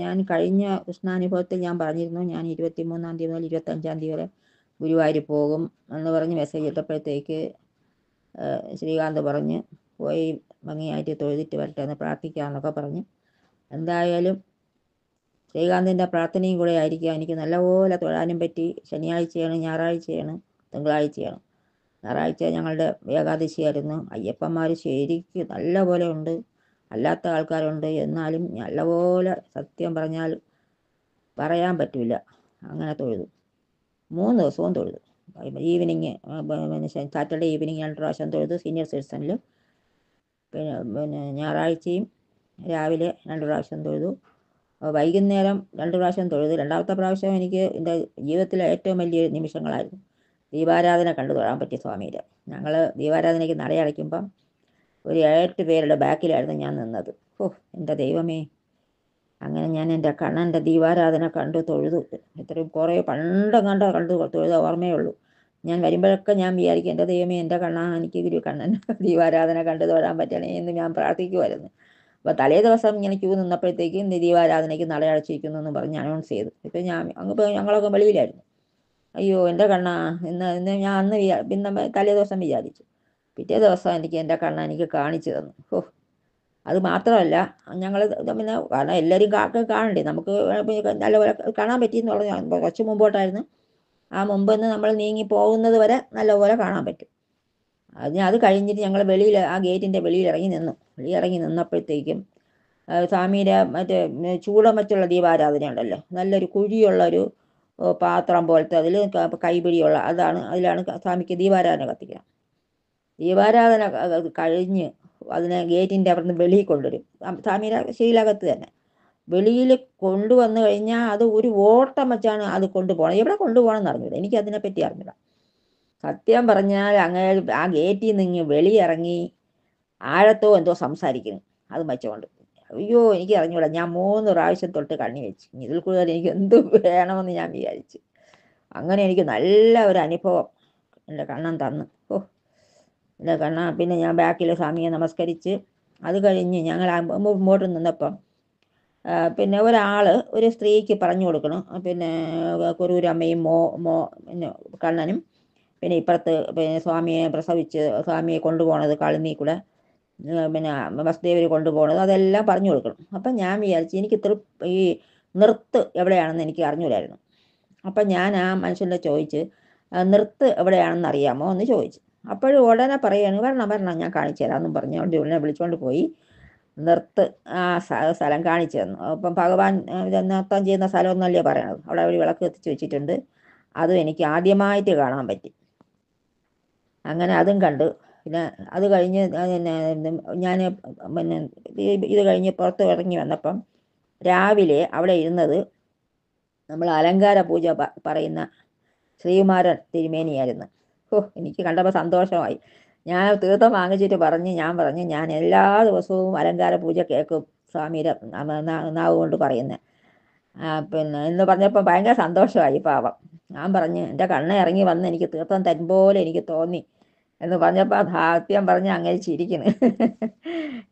ഞാൻ കഴിഞ്ഞ ഉഷ്ണാനുഭവത്തിൽ ഞാൻ പറഞ്ഞിരുന്നു ഞാൻ ഇരുപത്തി മൂന്നാം തീയതി മുതൽ അഞ്ചാം തീയതി വരെ ഗുരുവായൂർ പോകും എന്ന് പറഞ്ഞ് മെസ്സേജ് ഇട്ടപ്പോഴത്തേക്ക് ശ്രീകാന്ത് പറഞ്ഞ് പോയി ഭംഗിയായിട്ട് തൊഴുതിട്ട് വരട്ടെ എന്ന് പ്രാർത്ഥിക്കാമെന്നൊക്കെ പറഞ്ഞ് എന്തായാലും ശ്രീകാന്തിൻ്റെ പ്രാർത്ഥനയും കൂടെ ആയിരിക്കാം എനിക്ക് നല്ലപോലെ തൊഴാനും പറ്റി ശനിയാഴ്ചയാണ് ഞായറാഴ്ചയാണ് തിങ്കളാഴ്ചയാണ് ഞായറാഴ്ച ഞങ്ങളുടെ ഏകാദശിയായിരുന്നു അയ്യപ്പന്മാർ ശരിക്കും നല്ലപോലെ ഉണ്ട് അല്ലാത്ത ആൾക്കാരുണ്ട് എന്നാലും നല്ലപോലെ സത്യം പറഞ്ഞാൽ പറയാൻ പറ്റില്ല അങ്ങനെ തൊഴുതു മൂന്ന് ദിവസവും തൊഴുതു ഈവനിങ് സാറ്റർഡേ ഈവനിങ് രണ്ട് പ്രാവശ്യം തൊഴുതു സീനിയർ സിറ്റിസണിൽ പിന്നെ പിന്നെ ഞായറാഴ്ചയും രാവിലെ രണ്ട് പ്രാവശ്യം തൊഴുതു വൈകുന്നേരം രണ്ട് പ്രാവശ്യം തൊഴുതു രണ്ടാമത്തെ പ്രാവശ്യം എനിക്ക് എൻ്റെ ജീവിതത്തിലെ ഏറ്റവും വലിയ നിമിഷങ്ങളായിരുന്നു ദീപാരാധന കണ്ടു തൊഴാൻ പറ്റി സ്വാമിയുടെ ഞങ്ങൾ ദീപാരാധനയ്ക്ക് നടയടയ്ക്കുമ്പം ഒരു എട്ട് പേരുടെ ബാക്കിലായിരുന്നു ഞാൻ നിന്നത് ഓ എൻ്റെ ദൈവമേ അങ്ങനെ ഞാൻ എൻ്റെ കണ്ണൻ്റെ ദീപാരാധന കണ്ടു തൊഴുതു ഇത്രയും കുറേ പണ്ട് കണ്ട കണ്ടു തൊഴുത ഓർമ്മയുള്ളൂ ഞാൻ വരുമ്പോഴൊക്കെ ഞാൻ വിചാരിക്കും എൻ്റെ ദൈവമേ എൻ്റെ കണ്ണാ എനിക്ക് ഗുരു കണ്ണൻ ദീപാരാധന കണ്ടു തൊഴാൻ പറ്റണേ എന്ന് ഞാൻ പ്രാർത്ഥിക്കുമായിരുന്നു അപ്പോൾ തലേ ദിവസം ഇങ്ങനെ ക്യൂ നിന്നപ്പോഴത്തേക്കും ദീപാരാധനയ്ക്ക് നടയടച്ചിരിക്കുന്നു എന്ന് പറഞ്ഞ് അനൗൺസ് ചെയ്തു ഇപ്പം ഞാൻ അങ്ങ് ഞങ്ങളൊക്കെ വെളിയിലായിരുന്നു അയ്യോ എൻ്റെ കണ്ണാ ഇന്ന് ഇന്ന് ഞാൻ അന്ന് പിന്നെ തലേ ദിവസം വിചാരിച്ചു പിറ്റേ ദിവസം എനിക്ക് എൻ്റെ കണ്ണ എനിക്ക് കാണിച്ചു തന്നു ഓ അത് മാത്രമല്ല ഞങ്ങൾ പിന്നെ കാരണം എല്ലാവരും കാണണ്ടേ നമുക്ക് നല്ലപോലെ കാണാൻ പറ്റി എന്ന് പറഞ്ഞു കുറച്ച് മുമ്പോട്ടായിരുന്നു ആ മുമ്പ് നിന്ന് നമ്മൾ നീങ്ങി പോകുന്നത് വരെ നല്ലപോലെ കാണാൻ പറ്റും അത് അത് കഴിഞ്ഞിട്ട് ഞങ്ങൾ വെളിയിൽ ആ ഗേറ്റിൻ്റെ വെളിയിൽ ഇറങ്ങി നിന്നു വെളിയിൽ ഇറങ്ങി നിന്നപ്പോഴത്തേക്കും സ്വാമിയുടെ മറ്റേ ചൂടം വെച്ചുള്ള ദീപാരാധന ഉണ്ടല്ലോ നല്ലൊരു കുഴിയുള്ളൊരു പാത്രം പോലത്തെ അതിൽ കൈപിടിയുള്ള അതാണ് അതിലാണ് സ്വാമിക്ക് ദീപാരാധന കത്തിക്കുക ദീപാരാധന കഴിഞ്ഞ് അതിനെ ഗേറ്റിൻ്റെ അവിടുന്ന് വെളിയിൽ കൊണ്ടുവരും താമീര ശീലകത്ത് തന്നെ വെളിയിൽ കൊണ്ടുവന്നു കഴിഞ്ഞാൽ അത് ഒരു ഓട്ടം വെച്ചാണ് അത് കൊണ്ടുപോകണം എവിടെ കൊണ്ടുപോകണം എന്ന് അറിഞ്ഞില്ല എനിക്ക് അതിനെപ്പറ്റി അറിഞ്ഞില്ല സത്യം പറഞ്ഞാൽ അങ്ങനെ ആ ഗേറ്റിൽ നിന്ന് വെളിയിറങ്ങി ആഴത്തോ എന്തോ സംസാരിക്കുന്നു അത് മച്ചുകൊണ്ട് അയ്യോ എനിക്ക് അറിഞ്ഞൂടാ ഞാൻ മൂന്ന് പ്രാവശ്യം തൊട്ട് കണ്ണി വെച്ച് ഇതിൽ കൂടുതൽ എനിക്ക് എന്ത് വേണമെന്ന് ഞാൻ വിചാരിച്ചു അങ്ങനെ എനിക്ക് നല്ല ഒരു അനുഭവം എൻ്റെ കണ്ണൻ തന്നു പിന്നെ പിന്നെ ഞാൻ ബാക്കിലെ സ്വാമിയെ നമസ്കരിച്ച് അത് കഴിഞ്ഞ് ഞങ്ങൾ മുമ്പോട്ട് നിന്നപ്പം പിന്നെ ഒരാൾ ഒരു സ്ത്രീക്ക് പറഞ്ഞു കൊടുക്കണം പിന്നെ കുരൂരമ്മയും മോ മോ പിന്നെ കണ്ണനും പിന്നെ ഇപ്പുറത്ത് പിന്നെ സ്വാമിയെ പ്രസവിച്ച് സ്വാമിയെ കൊണ്ടുപോകണത് കളിമീ കൂടെ പിന്നെ വസുദേവർ കൊണ്ടുപോകണത് അതെല്ലാം പറഞ്ഞു കൊടുക്കണം അപ്പം ഞാൻ വിചാരിച്ചു എനിക്ക് ഇത്ര ഈ നിർത്ത് എവിടെയാണെന്ന് എനിക്ക് അറിഞ്ഞൂടായിരുന്നു അപ്പം ഞാൻ ആ മനുഷ്യനെ ചോദിച്ച് നിർത്ത് എവിടെയാണെന്ന് അറിയാമോ എന്ന് ചോദിച്ചു അപ്പോഴും ഉടനെ പറയുകയാണ് വരണം വരണം ഞാൻ കാണിച്ചു തരാമെന്നും അവിടെ ഉടനെ വിളിച്ചുകൊണ്ട് പോയി നിർത്ത് ആ സ്ഥലം കാണിച്ചു തന്നു അപ്പം ഭഗവാൻ നൃത്തം ചെയ്യുന്ന സ്ഥലമൊന്നുമല്ലേ പറയണത് അവിടെ അവർ വിളക്ക് എത്തിച്ചു വെച്ചിട്ടുണ്ട് അതും എനിക്ക് ആദ്യമായിട്ട് കാണാൻ പറ്റി അങ്ങനെ അതും കണ്ട് പിന്നെ അത് കഴിഞ്ഞ് ഞാൻ പിന്നെ ഇത് കഴിഞ്ഞ് പുറത്ത് ഇറങ്ങി വന്നപ്പം രാവിലെ അവിടെ ഇരുന്നത് നമ്മൾ അലങ്കാര പൂജ പറയുന്ന ശ്രീകുമാരൻ തിരുമേനിയായിരുന്നു ഓ എനിക്ക് കണ്ടപ്പോൾ സന്തോഷമായി ഞാൻ തീർത്ഥം വാങ്ങിച്ചിട്ട് പറഞ്ഞ് ഞാൻ പറഞ്ഞു ഞാൻ എല്ലാ ദിവസവും അലങ്കാര പൂജ കേൾക്കും സ്വാമിയുടെ നാവ് കൊണ്ട് പറയുന്നത് പിന്നെ എന്ന് പറഞ്ഞപ്പോൾ ഭയങ്കര സന്തോഷമായി പാവം ഞാൻ പറഞ്ഞു എൻ്റെ കണ്ണ് ഇറങ്ങി വന്ന് എനിക്ക് തീർത്ഥം തരുമ്പോലെ എനിക്ക് തോന്നി എന്ന് പറഞ്ഞപ്പോൾ ധാത്യം പറഞ്ഞ് അങ്ങനെ ചിരിക്കുന്നു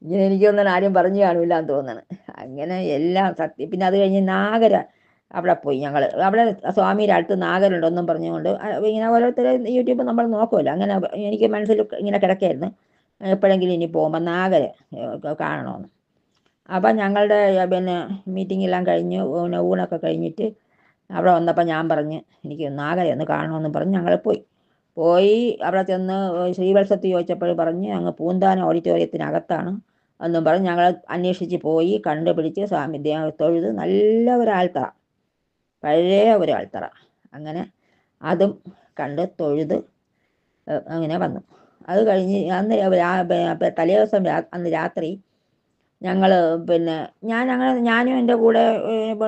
ഇങ്ങനെ എനിക്കൊന്നും ആരും പറഞ്ഞു കാണില്ല എന്ന് തോന്നുന്നു അങ്ങനെ എല്ലാം സത്യം പിന്നെ അത് കഴിഞ്ഞ് നാഗര അവിടെ പോയി ഞങ്ങൾ അവിടെ സ്വാമിയുടെ അടുത്ത് നാഗരുണ്ടെന്നും പറഞ്ഞുകൊണ്ട് ഇങ്ങനെ ഓരോരുത്തർ യൂട്യൂബ് നമ്മൾ നോക്കുമല്ലോ അങ്ങനെ എനിക്ക് മനസ്സിൽ ഇങ്ങനെ കിടക്കായിരുന്നു എപ്പോഴെങ്കിലും ഇനി പോകുമ്പോൾ നാഗര് കാണണമെന്ന് അപ്പം ഞങ്ങളുടെ പിന്നെ മീറ്റിംഗ് എല്ലാം കഴിഞ്ഞ് പിന്നെ ഊണൊക്കെ കഴിഞ്ഞിട്ട് അവിടെ വന്നപ്പോൾ ഞാൻ പറഞ്ഞ് എനിക്ക് നാഗരെ ഒന്ന് കാണണമെന്ന് പറഞ്ഞ് ഞങ്ങൾ പോയി പോയി അവിടെ ചെന്ന് ശ്രീവത്സത്ത് ചോദിച്ചപ്പോൾ പറഞ്ഞ് അങ്ങ് പൂന്താന ഓഡിറ്റോറിയത്തിനകത്താണ് എന്നും പറഞ്ഞ് ഞങ്ങൾ അന്വേഷിച്ച് പോയി കണ്ടുപിടിച്ച് സ്വാമി തൊഴുത് നല്ല ഒരാൾക്കാണ് പഴയ ഒരാൾത്തറ അങ്ങനെ അതും കണ്ട് തൊഴുത് അങ്ങനെ വന്നു അത് കഴിഞ്ഞ് അന്ന് തലേ ദിവസം അന്ന് രാത്രി ഞങ്ങൾ പിന്നെ ഞാൻ അങ്ങനെ ഞാനും എൻ്റെ കൂടെ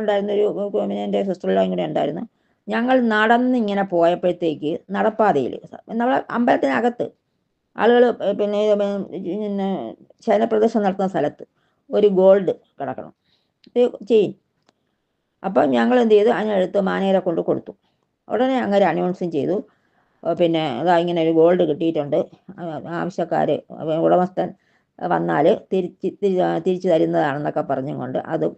ഉണ്ടായിരുന്നൊരു എൻ്റെ സിസ്റ്ററിലും കൂടെ ഉണ്ടായിരുന്നു ഞങ്ങൾ നടന്ന് ഇങ്ങനെ പോയപ്പോഴത്തേക്ക് നടപ്പാതയിൽ നമ്മളെ അമ്പലത്തിനകത്ത് ആളുകൾ പിന്നെ പിന്നെ ശയനപ്രദർശനം നടത്തുന്ന സ്ഥലത്ത് ഒരു ഗോൾഡ് കിടക്കണം ഒരു ചെയിൻ അപ്പം ഞങ്ങൾ എന്ത് ചെയ്തു അതിനടുത്ത് മാനേരെ കൊണ്ട് കൊടുത്തു ഉടനെ അങ്ങനെ അനൗൺസും ചെയ്തു പിന്നെ അതാ ഇങ്ങനെ ഒരു ഗോൾഡ് കിട്ടിയിട്ടുണ്ട് ആവശ്യക്കാർ ഉടമസ്ഥൻ വന്നാൽ തിരിച്ച് തിരിച്ചു തരുന്നതാണെന്നൊക്കെ പറഞ്ഞും കൊണ്ട് അതും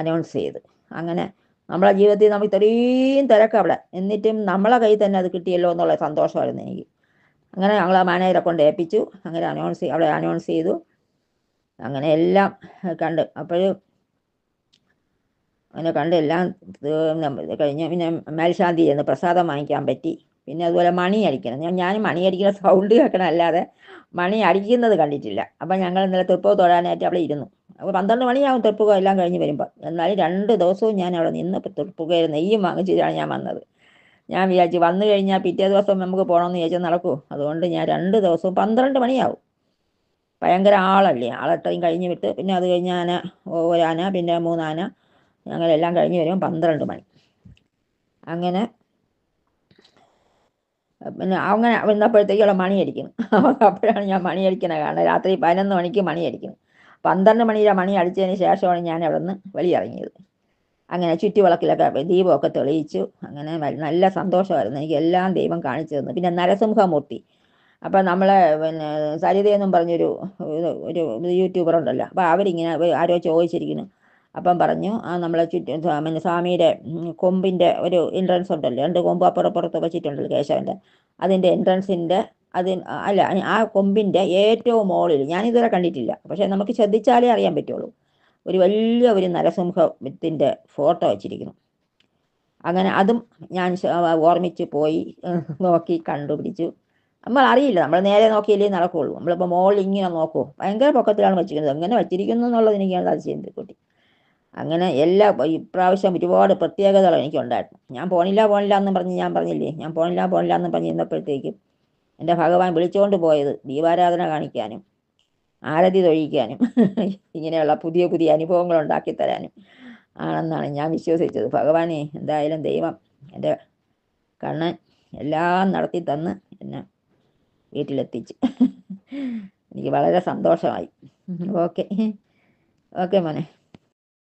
അനൗൺസ് ചെയ്ത് അങ്ങനെ നമ്മളെ ജീവിതത്തിൽ നമ്മൾ ഇത്രയും തിരക്ക് അവിടെ എന്നിട്ടും നമ്മളെ കയ്യിൽ തന്നെ അത് കിട്ടിയല്ലോ എന്നുള്ള സന്തോഷമായിരുന്നു എനിക്ക് അങ്ങനെ ഞങ്ങൾ ആ മാനേജറെ കൊണ്ട് ഏൽപ്പിച്ചു അങ്ങനെ അനൗൺസ് അവിടെ അനൗൺസ് ചെയ്തു അങ്ങനെ എല്ലാം കണ്ട് അപ്പോഴും അങ്ങനെ കണ്ട് എല്ലാം കഴിഞ്ഞ് പിന്നെ മേൽശാന്തി ചെന്ന് പ്രസാദം വാങ്ങിക്കാൻ പറ്റി പിന്നെ അതുപോലെ മണി അടിക്കണം ഞാൻ ഞാൻ മണി അടിക്കുന്ന സൗണ്ട് കേൾക്കണം അല്ലാതെ മണി അടിക്കുന്നത് കണ്ടിട്ടില്ല അപ്പം ഞങ്ങൾ ഇന്നലെ തെപ്പോ തൊഴാനായിട്ട് അവിടെ ഇരുന്നു അപ്പോൾ പന്ത്രണ്ട് മണിയാകും തെപ്പുക എല്ലാം കഴിഞ്ഞ് വരുമ്പോൾ എന്നാലും രണ്ട് ദിവസവും ഞാൻ അവിടെ നിന്ന് തെപ്പുകയിൽ നെയ്യും വാങ്ങിച്ചിട്ടാണ് ഞാൻ വന്നത് ഞാൻ വിചാരിച്ചു വന്നു കഴിഞ്ഞാൽ പിറ്റേ ദിവസം നമുക്ക് പോകണമെന്ന് ചോദിച്ചാൽ നടക്കൂ അതുകൊണ്ട് ഞാൻ രണ്ട് ദിവസവും പന്ത്രണ്ട് മണിയാവും ഭയങ്കര ആളല്ലേ ആളെട്ടയും കഴിഞ്ഞ് വിട്ട് പിന്നെ അത് കഴിഞ്ഞ് ആന ഒരാന പിന്നെ മൂന്നാന ഞങ്ങളെല്ലാം കഴിഞ്ഞ് വരുമ്പോൾ പന്ത്രണ്ട് മണി അങ്ങനെ പിന്നെ അങ്ങനെ വന്നപ്പോഴത്തേക്കുള്ള മണിയടിക്കുന്നു അപ്പോഴാണ് ഞാൻ മണിയടിക്കുന്നത് കാരണം രാത്രി പതിനൊന്ന് മണിക്ക് അടിക്കുന്നു പന്ത്രണ്ട് മണിയുടെ മണി അടിച്ചതിന് ശേഷമാണ് ഞാൻ അവിടെ നിന്ന് വെളിയിറങ്ങിയത് അങ്ങനെ ചുറ്റുവിളക്കിലൊക്കെ ദീപമൊക്കെ തെളിയിച്ചു അങ്ങനെ നല്ല സന്തോഷമായിരുന്നു എനിക്ക് എല്ലാം ദൈവം കാണിച്ചു തന്നു പിന്നെ നരസിംഹമൂർത്തി അപ്പം നമ്മളെ പിന്നെ സരിതയെന്നും പറഞ്ഞൊരു ഒരു യൂട്യൂബർ ഉണ്ടല്ലോ അപ്പോൾ അവരിങ്ങനെ ആരോ ചോദിച്ചിരിക്കുന്നു അപ്പം പറഞ്ഞു ആ നമ്മളെ ചുറ്റും പിന്നെ സ്വാമിയുടെ കൊമ്പിൻ്റെ ഒരു എൻട്രൻസ് ഉണ്ടല്ലോ രണ്ട് കൊമ്പ് അപ്പുറപ്പുറത്ത് വെച്ചിട്ടുണ്ടല്ലോ കേശവൻ്റെ അതിൻ്റെ എൻട്രൻസിൻ്റെ അതിന് അല്ല ആ കൊമ്പിൻ്റെ ഏറ്റവും മുകളിൽ ഞാനിതുവരെ കണ്ടിട്ടില്ല പക്ഷേ നമുക്ക് ശ്രദ്ധിച്ചാലേ അറിയാൻ പറ്റുള്ളൂ ഒരു വലിയ ഒരു നരസിംഹത്തിൻ്റെ ഫോട്ടോ വെച്ചിരിക്കുന്നു അങ്ങനെ അതും ഞാൻ ഓർമ്മിച്ച് പോയി നോക്കി കണ്ടുപിടിച്ചു നമ്മൾ അറിയില്ല നമ്മൾ നേരെ നോക്കിയില്ലേ നടക്കുകയുള്ളൂ നമ്മളിപ്പോൾ മോളിൽ ഇങ്ങനെ നോക്കൂ ഭയങ്കര പൊക്കത്തിലാണ് വെച്ചിരിക്കുന്നത് എങ്ങനെ വെച്ചിരിക്കുന്നു എന്നുള്ളത് എനിക്ക് ചെയ്യുന്നത് കുട്ടി അങ്ങനെ എല്ലാ ഇപ്രാവശ്യം ഒരുപാട് പ്രത്യേകതകൾ എനിക്കുണ്ടായിരുന്നു ഞാൻ പോണില്ല പോണില്ല എന്ന് പറഞ്ഞ് ഞാൻ പറഞ്ഞില്ലേ ഞാൻ പോണില്ല പോണില്ല എന്ന് പറഞ്ഞിരുന്നപ്പോഴത്തേക്കും എൻ്റെ ഭഗവാൻ വിളിച്ചുകൊണ്ട് പോയത് ദീപാരാധന കാണിക്കാനും ആരതി തൊഴിക്കാനും ഇങ്ങനെയുള്ള പുതിയ പുതിയ അനുഭവങ്ങൾ ഉണ്ടാക്കി തരാനും ആണെന്നാണ് ഞാൻ വിശ്വസിച്ചത് ഭഗവാനെ എന്തായാലും ദൈവം എൻ്റെ കണ്ണൻ എല്ലാം നടത്തി തന്ന് എന്നെ വീട്ടിലെത്തിച്ചു എനിക്ക് വളരെ സന്തോഷമായി ഓക്കെ ഓക്കെ മോനെ